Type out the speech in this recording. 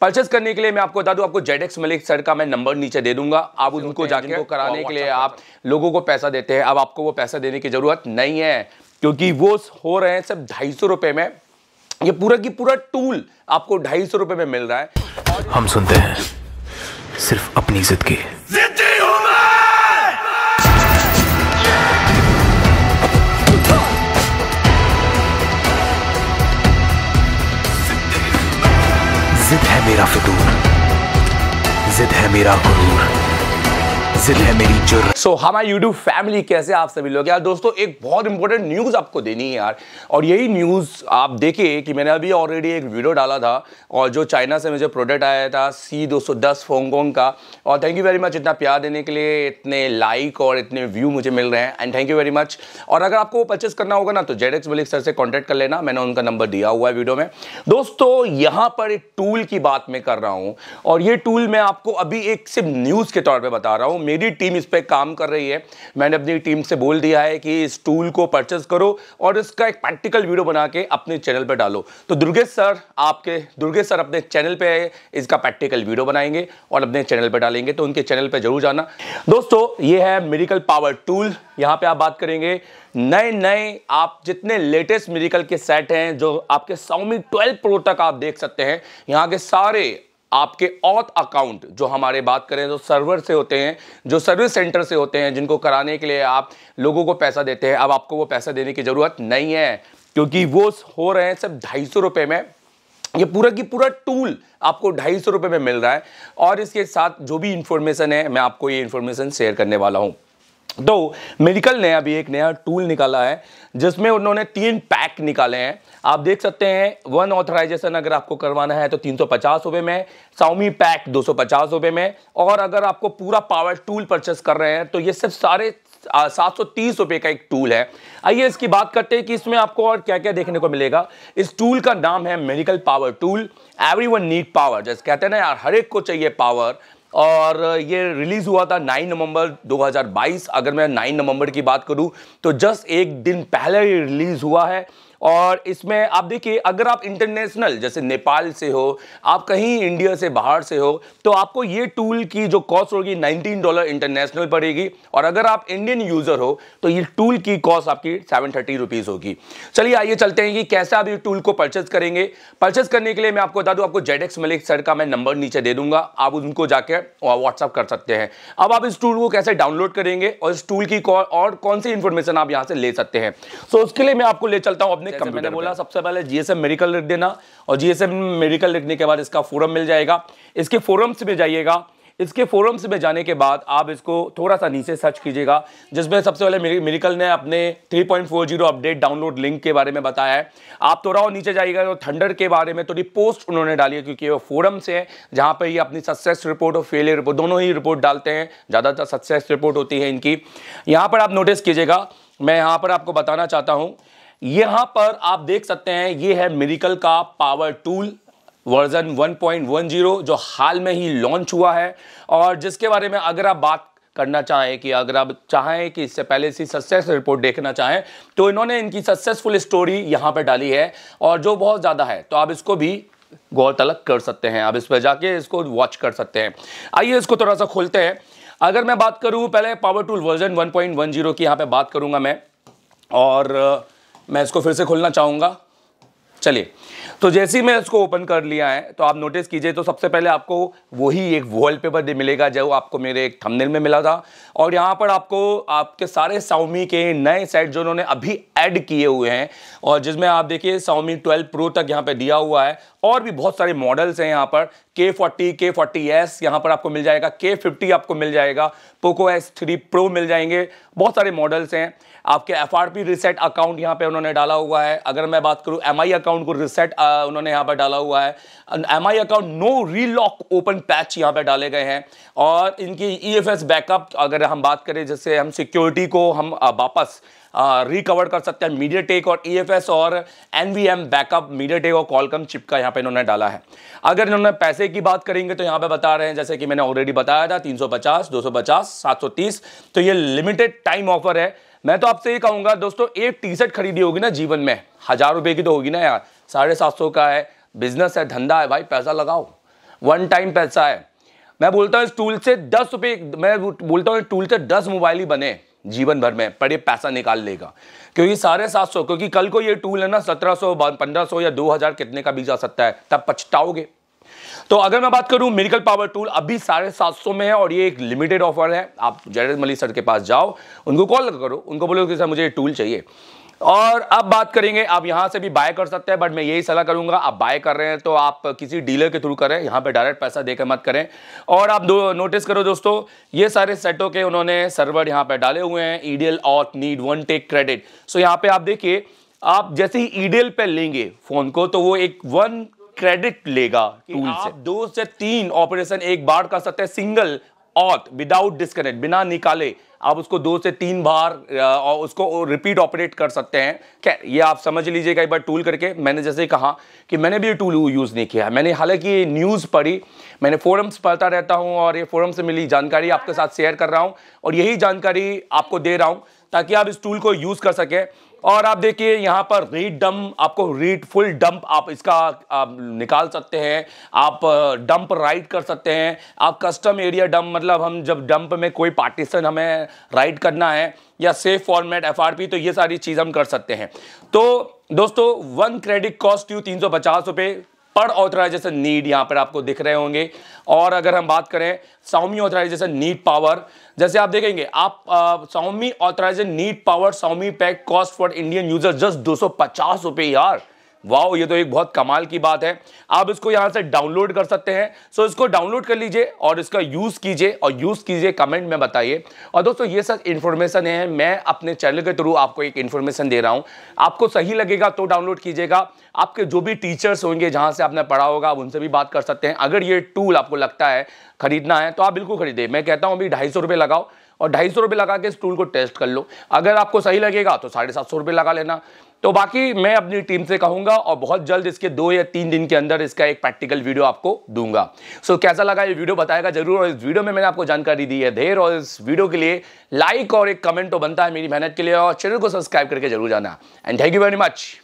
purchase करने के लिए मैं आपको बता दूं आपको जेड मलिक सर का मैं नंबर नीचे दे दूंगा आप उनको जाके कराने के लिए अच्छा आप लोगों को पैसा देते हैं अब आपको वो पैसा देने की ज़रूरत नहीं है क्योंकि वो हो रहे हैं सब ढाई सौ रुपए में ये पूरा की पूरा टूल आपको ढाई सौ रुपए में मिल रहा है हम सुनते हैं सिर्फ अपनी जिद की जिद है मेरा फितूर जिद है मेरा गुरूर जिद है मेरी जुर्रत सो so, हमारे यूट्यूब फैमिली कैसे आप सभी लोग यार दोस्तों एक बहुत इंपॉर्टेंट न्यूज़ आपको देनी है यार और यही न्यूज़ आप देखिए कि मैंने अभी ऑलरेडी एक वीडियो डाला था और जो चाइना से मुझे प्रोडक्ट आया था सी दो सौ दस होंगकोंग का और थैंक यू वेरी मच इतना प्यार देने के लिए इतने लाइक और इतने व्यू मुझे मिल रहे हैं and thank you very much और अगर आपको परचेस करना होगा ना तो जेड एक्स मलिक सर से कॉन्टैक्ट कर लेना मैंने उनका नंबर दिया हुआ है वीडियो में दोस्तों यहाँ पर एक टूल की बात मैं कर रहा हूँ और ये टूल मैं आपको अभी एक सिर्फ न्यूज़ के तौर पर बता रहा हूँ मेरी टीम इस पर काम काम कर रही है मैंने अपनी टीम से बोल दिया है कि इस टूल को परचेस करो और इसका एक प्रैक्टिकल वीडियो बना के अपने चैनल पर डालो तो दुर्गेश सर आपके दुर्गेश सर अपने चैनल पर इसका प्रैक्टिकल वीडियो बनाएंगे और अपने चैनल पर डालेंगे तो उनके चैनल पर जरूर जाना दोस्तों ये है मेडिकल पावर टूल यहाँ पर आप बात करेंगे नए नए आप जितने लेटेस्ट मेडिकल के सेट हैं जो आपके सौमी ट्वेल्व प्रो तक आप देख सकते हैं यहाँ के सारे आपके ऑथ अकाउंट जो हमारे बात करें तो सर्वर से होते हैं जो सर्विस सेंटर से होते हैं जिनको कराने के लिए आप लोगों को पैसा देते हैं अब आपको वो पैसा देने की ज़रूरत नहीं है क्योंकि वो हो रहे हैं सिर्फ ढाई सौ रुपए में ये पूरा की पूरा टूल आपको ढाई सौ रुपए में मिल रहा है और इसके साथ जो भी इन्फॉर्मेशन है मैं आपको ये इन्फॉर्मेशन शेयर करने वाला हूँ तो मेडिकल ने अभी एक नया टूल निकाला है जिसमें उन्होंने तीन पैक निकाले हैं आप देख सकते हैं वन ऑथराइजेशन अगर आपको करवाना है तो तीन सौ में साउमी पैक दो सौ में और अगर आपको पूरा पावर टूल परचेस कर रहे हैं तो ये सिर्फ सारे सात सौ तीस रुपए का एक टूल है आइए इसकी बात करते हैं कि इसमें आपको और क्या क्या देखने को मिलेगा इस टूल का नाम है medical power tool every one need power जैसे कहते हैं ना यार हर एक को चाहिए पावर और ये रिलीज़ हुआ था 9 नवंबर 2022 अगर मैं 9 नवंबर की बात करूं तो जस्ट एक दिन पहले ही रिलीज़ हुआ है और इसमें आप देखिए अगर आप इंटरनेशनल जैसे नेपाल से हो आप कहीं इंडिया से बाहर से हो तो आपको ये टूल की जो कॉस्ट होगी 19 डॉलर इंटरनेशनल पड़ेगी और अगर आप इंडियन यूज़र हो तो ये टूल की कॉस्ट आपकी सेवन थर्टी रुपीज़ होगी चलिए आइए चलते हैं कि कैसे आप ये टूल को परचेज करेंगे परचेज करने के लिए मैं आपको बता दूँ आपको जेड एक्स मलिक सर का मैं नंबर नीचे दे दूंगा आप उनको जाकर व्हाट्सअप कर सकते हैं अब आप इस टूल को कैसे डाउनलोड करेंगे और इस टूल की और कौन सी इंफॉर्मेशन आप यहाँ से ले सकते हैं सो उसके लिए मैं आपको ले चलता हूँ अपने आपने कंप्यूटर मैंने बोला सबसे पहले जीएसएम मेडिकल लिख देना और जीएसएम मेडिकल लिखने के बाद इसका फोरम मिल जाएगा इसके फोरम्स में जाइएगा इसके फोरम्स में जाने के बाद आप इसको थोड़ा सा नीचे सर्च कीजिएगा जिसमें सबसे पहले मेडिकल ने अपने 3.40 अपडेट डाउनलोड लिंक के बारे में बताया है आप थोड़ा और नीचे जाइएगा तो थंडर के बारे में थोड़ी पोस्ट उन्होंने डाली है क्योंकि वो फोरम से है जहाँ पर ये अपनी सक्सेस रिपोर्ट और फेलियर रिपोर्ट दोनों ही रिपोर्ट डालते हैं ज़्यादातर सक्सेस रिपोर्ट होती है इनकी यहाँ पर आप नोटिस कीजिएगा मैं यहाँ पर आपको बताना चाहता हूँ यहां पर आप देख सकते हैं ये है मेरिकल का पावर टूल वर्जन 1.10 जो हाल में ही लॉन्च हुआ है और जिसके बारे में अगर आप बात करना चाहें कि अगर आप चाहें कि इससे पहले इसी सक्सेस रिपोर्ट देखना चाहें तो इन्होंने इनकी सक्सेसफुल स्टोरी यहां पर डाली है और जो बहुत ज़्यादा है तो आप इसको भी गौर कर सकते हैं आप इस पर जाके इसको वॉच कर सकते हैं आइए इसको थोड़ा सा खोलते हैं अगर मैं बात करूँ पहले पावर टूल वर्जन 1.10 की यहाँ पे बात करूँगा मैं और मैं इसको फिर से खोलना चाहूँगा चलिए तो जैसे ही मैं इसको ओपन कर लिया है तो आप नोटिस कीजिए तो सबसे पहले आपको वही एक वॉलपेपर मिलेगा जो आपको मेरे एक थंबनेल में मिला था और यहाँ पर आपको आपके सारे साउमी के नए सेट जो उन्होंने अभी ऐड किए हुए हैं और जिसमें आप देखिए साउमी 12 प्रो तक यहाँ पे दिया हुआ है और भी बहुत सारे मॉडल्स हैं यहाँ पर के फोर्टी के फोर्टी एस यहाँ पर आपको मिल जाएगा के फिफ्टी आपको मिल जाएगा पोको एस थ्री प्रो मिल जाएंगे बहुत सारे मॉडल्स हैं आपके F R P reset account यहाँ पे उन्होंने डाला हुआ है अगर मैं बात करूँ एम आई अकाउंट अकाउंट को रिसेट उन्होंने यहाँ पर डाला हुआ है M I account no relock open patch यहाँ पर डाले गए हैं और इनकी ई एफ एस बैकअप अगर हम बात करें जैसे हम सिक्योरिटी को हम वापस रिकवर कर सकते हैं मीडिया टेक और ई एफ एस और N V M backup MediaTek और कॉलकम चिप का यहाँ पर इन्होंने डाला है अगर इन्होंने पैसे की बात करेंगे तो यहाँ पर बता रहे हैं जैसे कि मैंने ऑलरेडी बताया था तीन सौ सौ पचास पचास दो सात सौ तीस तो ये लिमिटेड टाइम ऑफर है मैं तो आपसे ये कहूंगा दोस्तों एक टी शर्ट खरीदी होगी ना जीवन में हज़ार रुपये की तो होगी ना यार साढ़े सात सौ का है बिजनेस है धंधा है भाई पैसा लगाओ वन टाइम पैसा है मैं बोलता हूँ इस टूल से दस रुपये मैं बोलता हूँ इस टूल से दस मोबाइल ही बने जीवन भर में पर ये पैसा निकाल लेगा क्योंकि साढ़े सात सौ क्योंकि कल को ये टूल है ना सत्रह सौ पंद्रह सौ या दो हज़ार कितने का भी जा सकता है तब पछताओगे तो अगर मैं बात करूं मेडिकल पावर टूल अभी साढ़े सात सौ में है और ये एक लिमिटेड ऑफर है आप जयरद मलिक सर के पास जाओ उनको कॉल करो उनको बोलो कि सर मुझे टूल चाहिए और अब बात करेंगे आप यहाँ से भी बाय कर सकते हैं बट मैं यही सलाह करूंगा आप बाय कर रहे हैं तो आप किसी डीलर के थ्रू करें यहाँ पे डायरेक्ट पैसा देकर मत करें और आप दो नोटिस करो दोस्तों ये सारे सेटों के उन्होंने सर्वर यहाँ पे डाले हुए हैं EDL auth need one tech credit so यहाँ पे आप देखिए आप जैसे ही ईडियल पर लेंगे फ़ोन को तो वो एक वन क्रेडिट लेगा टूल से दो से तीन ऑपरेशन एक बार कर सकते हैं सिंगल ऑथ विदाउट डिस्कनेक्ट बिना निकाले आप उसको दो से तीन बार और उसको रिपीट ऑपरेट कर सकते हैं क्या ये आप समझ लीजिएगा एक बार टूल करके मैंने जैसे कहा कि मैंने भी ये टूल यूज़ नहीं किया है मैंने हालांकि न्यूज़ पढ़ी मैंने फोरम्स पढ़ता रहता हूँ और ये फोरम से मिली जानकारी आपके साथ शेयर कर रहा हूँ और यही जानकारी आपको दे रहा हूँ ताकि आप इस टूल को यूज़ कर सकें और आप देखिए यहाँ पर रीड डम्प आपको रीड फुल डंप आप इसका आप निकाल सकते हैं आप डंप राइट कर सकते हैं आप कस्टम एरिया डंप मतलब हम जब डंप में कोई पार्टीशन हमें राइट करना है या सेफ फॉर्मेट एफआरपी तो ये सारी चीज़ हम कर सकते हैं तो दोस्तों वन क्रेडिट कॉस्ट यू तीन सौ पचास रुपये पर ऑथराइजेशन नीड यहां पर आपको दिख रहे होंगे और अगर हम बात करें सौमी ऑथराइजेशन नीड पावर जैसे आप देखेंगे आप Xiaomi authorization need power Xiaomi pack cost for Indian user just दो सौ यार वाओ ये तो एक बहुत कमाल की बात है आप इसको यहां से डाउनलोड कर सकते हैं सो इसको डाउनलोड कर लीजिए और इसका यूज़ कीजिए और यूज़ कीजिए कमेंट में बताइए और दोस्तों ये सब इन्फॉर्मेशन है मैं अपने चैनल के थ्रू आपको एक इन्फॉर्मेशन दे रहा हूं आपको सही लगेगा तो डाउनलोड कीजिएगा आपके जो भी टीचर्स होंगे जहाँ से आपने पढ़ा होगा उनसे भी बात कर सकते हैं अगर ये टूल आपको लगता है खरीदना है तो आप बिल्कुल खरीदे मैं कहता हूँ अभी ढाई सौ लगाओ और ढाई सौ लगा के इस टूल को टेस्ट कर लो अगर आपको सही लगेगा तो साढ़े सात सौ लगा लेना तो बाकी मैं अपनी टीम से कहूंगा और बहुत जल्द इसके दो या तीन दिन के अंदर इसका एक प्रैक्टिकल वीडियो आपको दूंगा सो so, कैसा लगा ये वीडियो बताएगा जरूर और इस वीडियो में मैंने आपको जानकारी दी है देर और इस वीडियो के लिए लाइक और एक कमेंट तो बनता है मेरी मेहनत के लिए और चैनल को सब्सक्राइब करके जरूर जाना and thank you very much